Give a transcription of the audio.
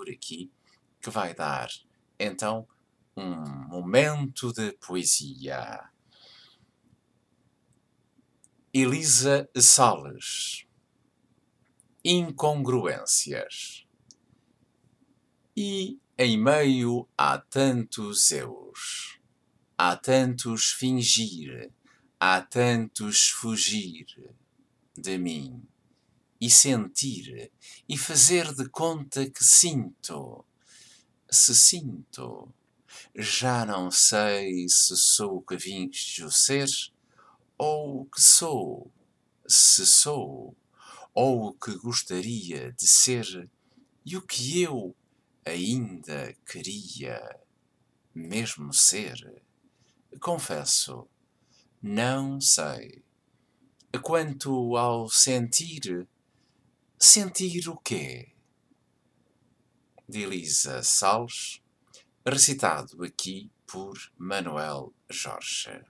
por aqui que vai dar, então, um momento de poesia. Elisa Salles Incongruências E em meio há tantos eus, há tantos fingir, há tantos fugir de mim e sentir e fazer de conta que sinto. Se sinto, já não sei se sou o que de ser ou o que sou, se sou, ou o que gostaria de ser e o que eu ainda queria mesmo ser. Confesso, não sei. Quanto ao sentir, Sentir o quê? De Elisa Salles, recitado aqui por Manuel Jorge.